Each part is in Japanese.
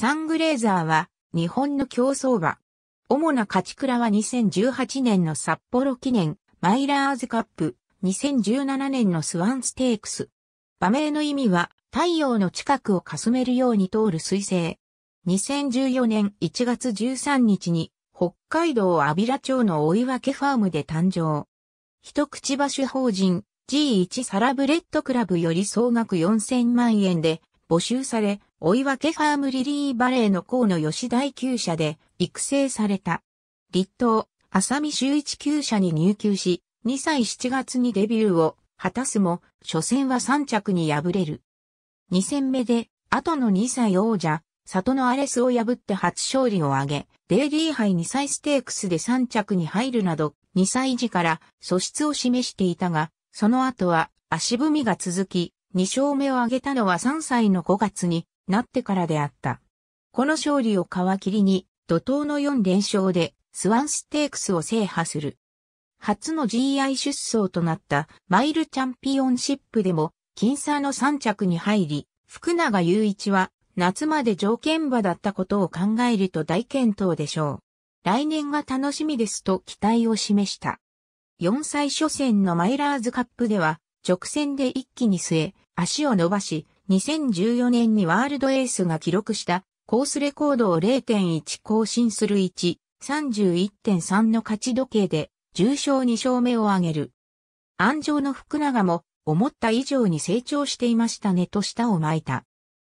サングレーザーは日本の競走馬。主な勝ち倉は2018年の札幌記念マイラーズカップ、2017年のスワンステークス。馬名の意味は太陽の近くをかすめるように通る彗星。2014年1月13日に北海道安平町の追分ファームで誕生。一口馬法人 G1 サラブレッドクラブより総額4000万円で募集され、追い分けファームリリーバレーの河野吉大厩舎で育成された。立東、浅見修一厩舎に入級し、2歳7月にデビューを果たすも、初戦は3着に敗れる。2戦目で、後の2歳王者、里のアレスを破って初勝利を挙げ、デイリー杯2歳ステークスで3着に入るなど、2歳時から素質を示していたが、その後は足踏みが続き、2勝目を挙げたのは3歳の5月になってからであった。この勝利を皮切りに、怒涛の4連勝で、スワンステークスを制覇する。初の GI 出走となったマイルチャンピオンシップでも、僅差の3着に入り、福永雄一は、夏まで条件馬だったことを考えると大健闘でしょう。来年が楽しみですと期待を示した。4歳初戦のマイラーズカップでは、直線で一気に据え、足を伸ばし、2014年にワールドエースが記録したコースレコードを0.1更新する1、31.3の勝ち時計で重賞2勝目を挙げる。安城の福永も思った以上に成長していましたねと舌を巻いた。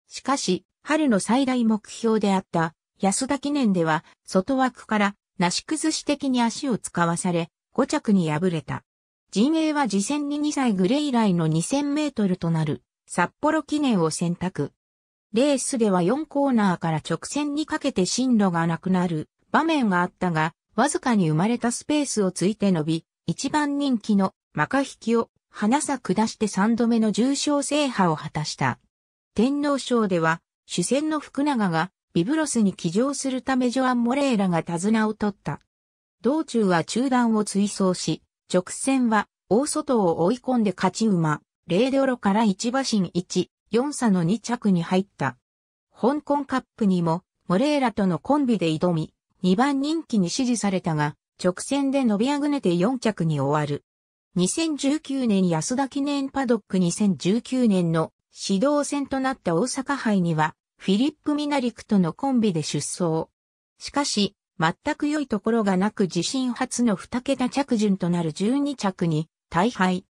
しかし、春の最大目標であった安田記念では外枠からなし崩し的に足を使わされ5着に敗れた。陣営は次戦に2歳グレ以来の2000メートルとなる札幌記念を選択。レースでは4コーナーから直線にかけて進路がなくなる場面があったが、わずかに生まれたスペースをついて伸び、一番人気のマカヒキを花さ下して3度目の重賞制覇を果たした。天皇賞では、主戦の福永がビブロスに騎乗するためジョアン・モレーラが手綱を取った。道中は中断を追走し、直線は、大外を追い込んで勝ち馬、0ドロから1馬身1、4差の2着に入った。香港カップにも、モレーラとのコンビで挑み、2番人気に支持されたが、直線で伸びあぐねて4着に終わる。2019年安田記念パドック2019年の指導戦となった大阪杯には、フィリップ・ミナリクとのコンビで出走。しかし、全く良いところがなく自身初の2桁着順となる12着に大敗。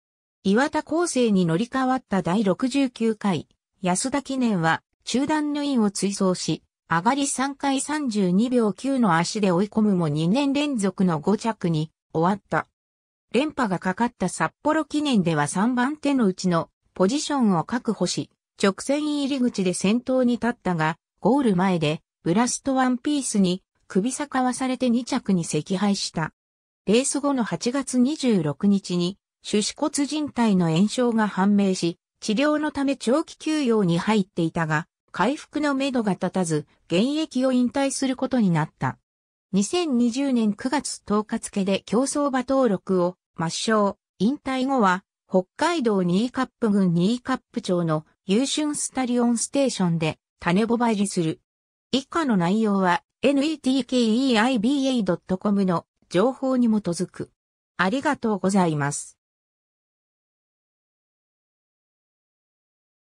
岩田構成に乗り換わった第69回安田記念は中段のインを追走し、上がり3回32秒9の足で追い込むも2年連続の5着に終わった。連覇がかかった札幌記念では3番手のうちのポジションを確保し、直線入り口で先頭に立ったが、ゴール前でブラストワンピースに首逆わされて2着に赤敗した。レース後の8月26日に、手指骨靭帯の炎症が判明し、治療のため長期休養に入っていたが、回復のめどが立たず、現役を引退することになった。2020年9月10日付で競走馬登録を抹消、引退後は、北海道ニーカップ郡ニーカップ町の優春スタリオンステーションで種ぼばりする。以下の内容は netkeiba.com の情報に基づく。ありがとうございます。